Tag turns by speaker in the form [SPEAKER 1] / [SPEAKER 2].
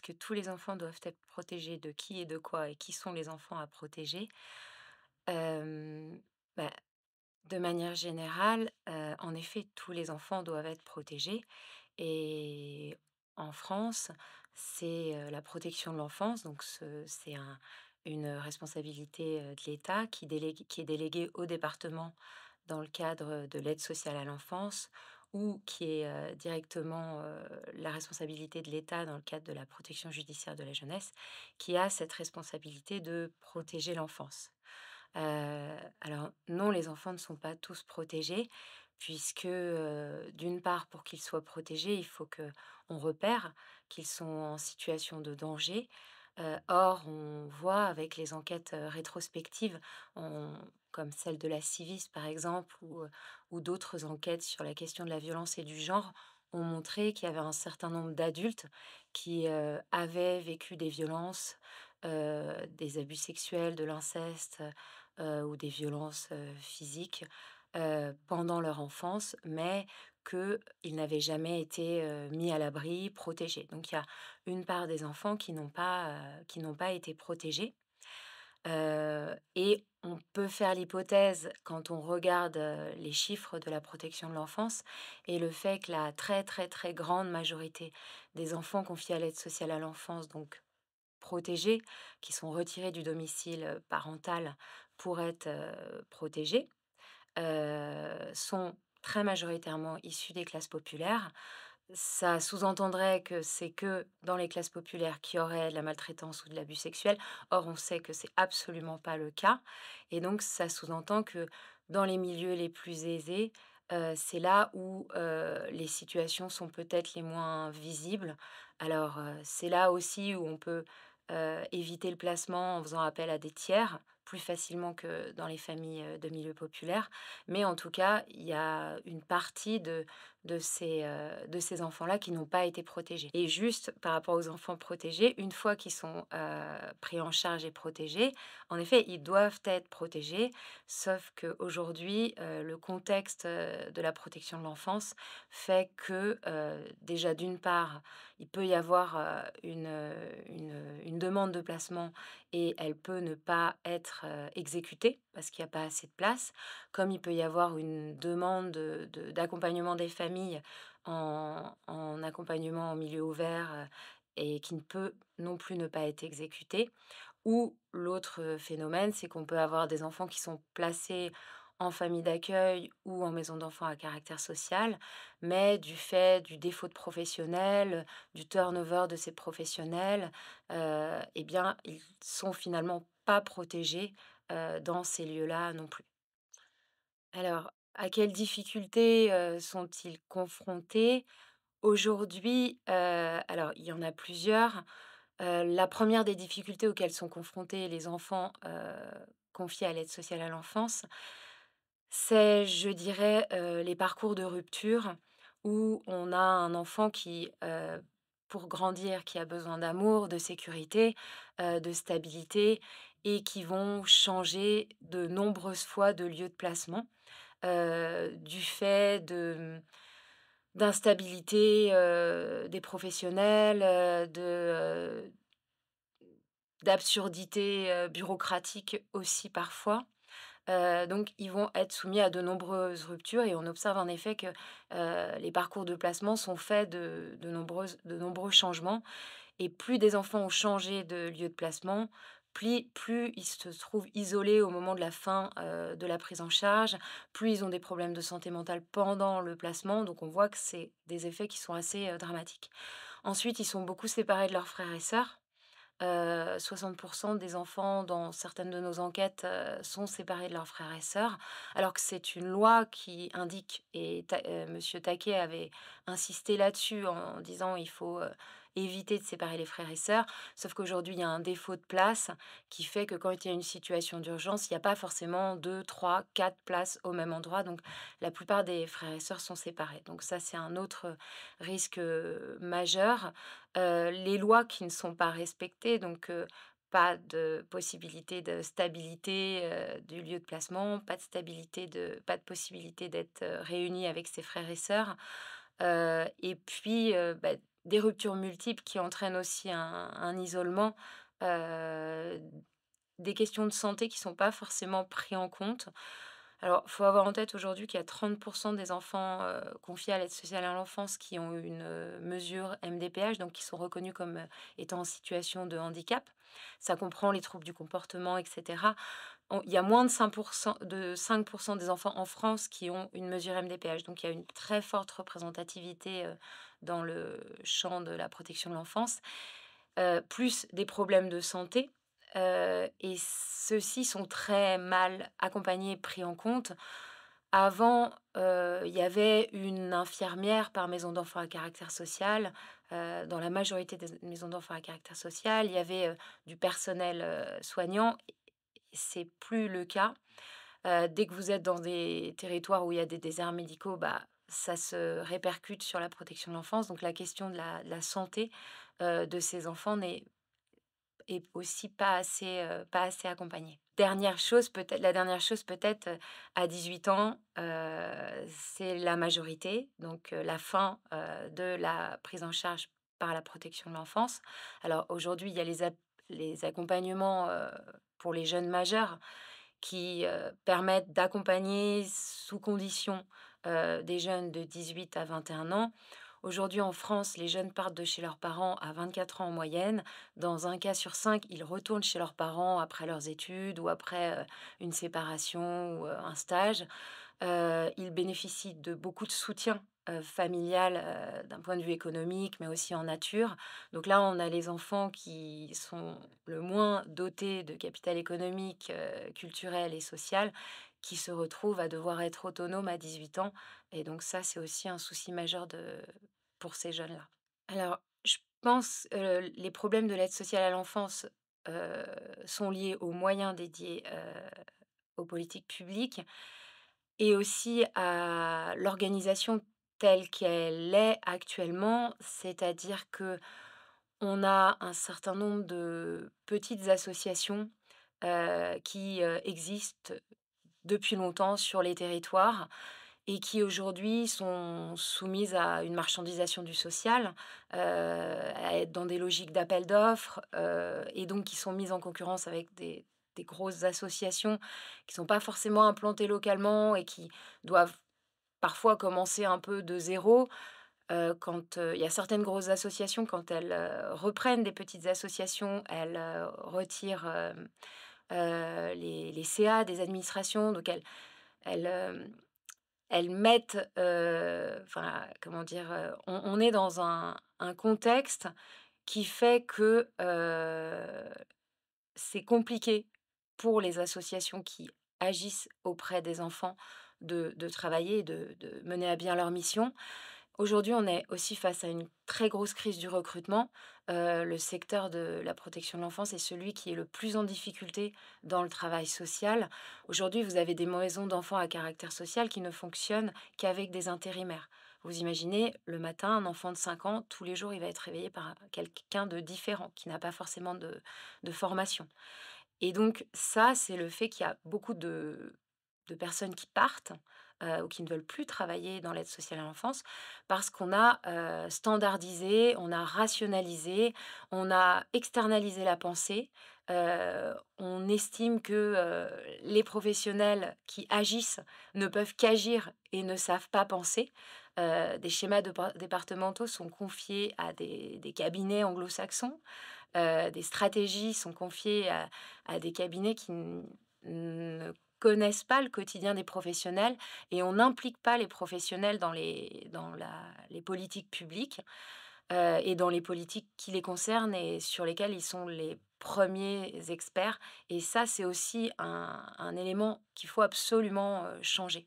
[SPEAKER 1] Est-ce que tous les enfants doivent être protégés de qui et de quoi et qui sont les enfants à protéger. Bah, de manière générale, en effet, tous les enfants doivent être protégés. Et en France, c'est la protection de l'enfance, donc c'est une responsabilité de l'État qui, qui, est déléguée au département dans le cadre de l'aide sociale à l'enfance ou qui est directement la responsabilité de l'État dans le cadre de la protection judiciaire de la jeunesse, qui a cette responsabilité de protéger l'enfance. alors non, les enfants ne sont pas tous protégés, puisque d'une part, pour qu'ils soient protégés, il faut que on repère qu'ils sont en situation de danger. or, on voit avec les enquêtes rétrospectives, on, comme celle de la CIVIS par exemple, ou, d'autres enquêtes sur la question de la violence et du genre, ont montré qu'il y avait un certain nombre d'adultes qui avaient vécu des violences, des abus sexuels, de l'inceste ou des violences physiques pendant leur enfance, mais qu'ils n'avaient jamais été mis à l'abri, protégés. Donc il y a une part des enfants qui n'ont pas, qui n'ont pas été protégés. Et on peut faire l'hypothèse, quand on regarde euh, les chiffres de la protection de l'enfance et le fait que la très très très grande majorité des enfants confiés à l'aide sociale à l'enfance, donc protégés, qui sont retirés du domicile parental pour être euh, protégés, euh, sont très majoritairement issus des classes populaires ça sous-entendrait que c'est que dans les classes populaires qu'il y aurait de la maltraitance ou de l'abus sexuel. Or, on sait que c'est absolument pas le cas. Et donc, ça sous-entend que dans les milieux les plus aisés, euh, c'est là où euh, les situations sont peut-être les moins visibles. Alors, euh, c'est là aussi où on peut éviter le placement en faisant appel à des tiers, plus facilement que dans les familles euh, de milieu populaire. Mais en tout cas, il y a une partie de, de ces, euh, de ces enfants-là qui n'ont pas été protégés. Et juste par rapport aux enfants protégés, une fois qu'ils sont euh, pris en charge et protégés, en effet, ils doivent être protégés, sauf qu'aujourd'hui, le contexte de la protection de l'enfance fait que déjà, d'une part, il peut y avoir une, une demande de placement et elle peut ne pas être être parce qu'il n'y a pas assez de place, comme il peut y avoir une demande d'accompagnement de, des familles en, accompagnement en milieu ouvert et qui ne peut non plus ne pas être exécutée. Ou l'autre phénomène, c'est qu'on peut avoir des enfants qui sont placés en famille d'accueil ou en maison d'enfants à caractère social, mais du fait du défaut de professionnels, du turnover de ces professionnels, euh, eh bien, ils sont finalement pas protégés dans ces lieux-là non plus. Alors, à quelles difficultés sont-ils confrontés aujourd'hui Alors, il y en a plusieurs. la première des difficultés auxquelles sont confrontés les enfants confiés à l'aide sociale à l'enfance, c'est, je dirais, les parcours de rupture où on a un enfant qui pour grandir, qui a besoin d'amour, de sécurité, de stabilité, et qui vont changer de nombreuses fois de lieu de placement du fait de d'instabilité des professionnels, de d'absurdité bureaucratique aussi parfois. Euh, donc, ils vont être soumis à de nombreuses ruptures et on observe en effet que euh, les parcours de placement sont faits de, de, nombreux changements. Et plus des enfants ont changé de lieu de placement, plus, plus, ils se trouvent isolés au moment de la fin euh, de la prise en charge, plus ils ont des problèmes de santé mentale pendant le placement. Donc on voit que c'est des effets qui sont assez dramatiques. Ensuite, ils sont beaucoup séparés de leurs frères et sœurs. 60% euh, des enfants dans certaines de nos enquêtes euh, sont séparés de leurs frères et sœurs, alors que c'est une loi qui indique, et M. Euh, Monsieur Taquet avait insisté là-dessus en disant il faut éviter de séparer les frères et sœurs. Sauf qu'aujourd'hui, il y a un défaut de place qui fait que quand il y a une situation d'urgence, il n'y a pas forcément deux, trois, quatre places au même endroit. Donc la plupart des frères et sœurs sont séparés. Donc ça, c'est un autre risque majeur. les lois qui ne sont pas respectées, donc pas de possibilité de stabilité du lieu de placement, pas de stabilité de, pas de possibilité d'être réunis avec ses frères et sœurs. et puis, bah, des ruptures multiples qui entraînent aussi un, isolement, des questions de santé qui ne sont pas forcément prises en compte. Alors, il faut avoir en tête aujourd'hui qu'il y a 30% des enfants euh, confiés à l'aide sociale à l'enfance qui ont une euh, mesure MDPH, donc qui sont reconnus comme euh, étant en situation de handicap. Ça comprend les troubles du comportement, etc. il y a moins de 5%, de 5 des enfants en France qui ont une mesure MDPH, donc il y a une très forte représentativité dans le champ de la protection de l'enfance. plus des problèmes de santé, et ceux-ci sont très mal accompagnés et pris en compte. Avant, il y avait une infirmière par maison d'enfants à caractère social. dans la majorité des maisons d'enfants à caractère social, il y avait du personnel soignant. C'est plus le cas. dès que vous êtes dans des territoires où il y a des déserts médicaux, bah, ça se répercute sur la protection de l'enfance. Donc la question de la, de la santé de ces enfants n'est et aussi pas assez, pas assez accompagné. Dernière chose, peut-être, la dernière chose, peut-être, à 18 ans, c'est la majorité, donc la fin de la prise en charge par la protection de l'enfance. Alors aujourd'hui, il y a les, les accompagnements pour les jeunes majeurs qui permettent d'accompagner sous condition des jeunes de 18 à 21 ans Aujourd'hui en France, les jeunes partent de chez leurs parents à 24 ans en moyenne. Dans un cas sur cinq, ils retournent chez leurs parents après leurs études ou après euh, une séparation ou euh, un stage. Euh, ils bénéficient de beaucoup de soutien familial d'un point de vue économique, mais aussi en nature. Donc là, on a les enfants qui sont le moins dotés de capital économique, culturel et social, qui se retrouvent à devoir être autonomes à 18 ans. Et donc ça, c'est aussi un souci majeur de, pour ces jeunes-là. Alors, je pense que les problèmes de l'aide sociale à l'enfance sont liés aux moyens dédiés aux politiques publiques et aussi à l'organisation telle qu'elle est actuellement, c'est-à-dire que on a un certain nombre de petites associations qui existent depuis longtemps sur les territoires et qui aujourd'hui sont soumises à une marchandisation du social, euh, être dans des logiques d'appel d'offres, euh, et donc qui sont mises en concurrence avec des, grosses associations qui ne sont pas forcément implantées localement et qui doivent parfois commencer un peu de zéro. Euh, quand il y a certaines grosses associations, quand elles reprennent des petites associations, elles retirent euh, les, CA des administrations. Donc elles, elles, euh, elles mettent, euh, enfin, comment dire, on, est dans un, contexte qui fait que c'est compliqué pour les associations qui agissent auprès des enfants de, travailler, de, de mener à bien leur mission. Aujourd'hui, on est aussi face à une très grosse crise du recrutement. Euh, le secteur de la protection de l'enfance est celui qui est le plus en difficulté dans le travail social. Aujourd'hui, vous avez des maisons d'enfants à caractère social qui ne fonctionnent qu'avec des intérimaires. Vous imaginez, le matin, un enfant de 5 ans, tous les jours, il va être réveillé par quelqu'un de différent, qui n'a pas forcément de, formation. Et donc ça, c'est le fait qu'il y a beaucoup de personnes qui partent, euh, ou qui ne veulent plus travailler dans l'aide sociale à l'enfance parce qu'on a euh, standardisé, on a rationalisé, on a externalisé la pensée. Euh, on estime que les professionnels qui agissent ne peuvent qu'agir et ne savent pas penser. des schémas départementaux sont confiés à des, cabinets anglo-saxons. des stratégies sont confiées à, à des cabinets qui ne connaissent pas le quotidien des professionnels et on n'implique pas les professionnels dans les, dans la, les politiques publiques euh, et dans les politiques qui les concernent et sur lesquelles ils sont les premiers experts. Et ça, c'est aussi un, un élément qu'il faut absolument euh, changer.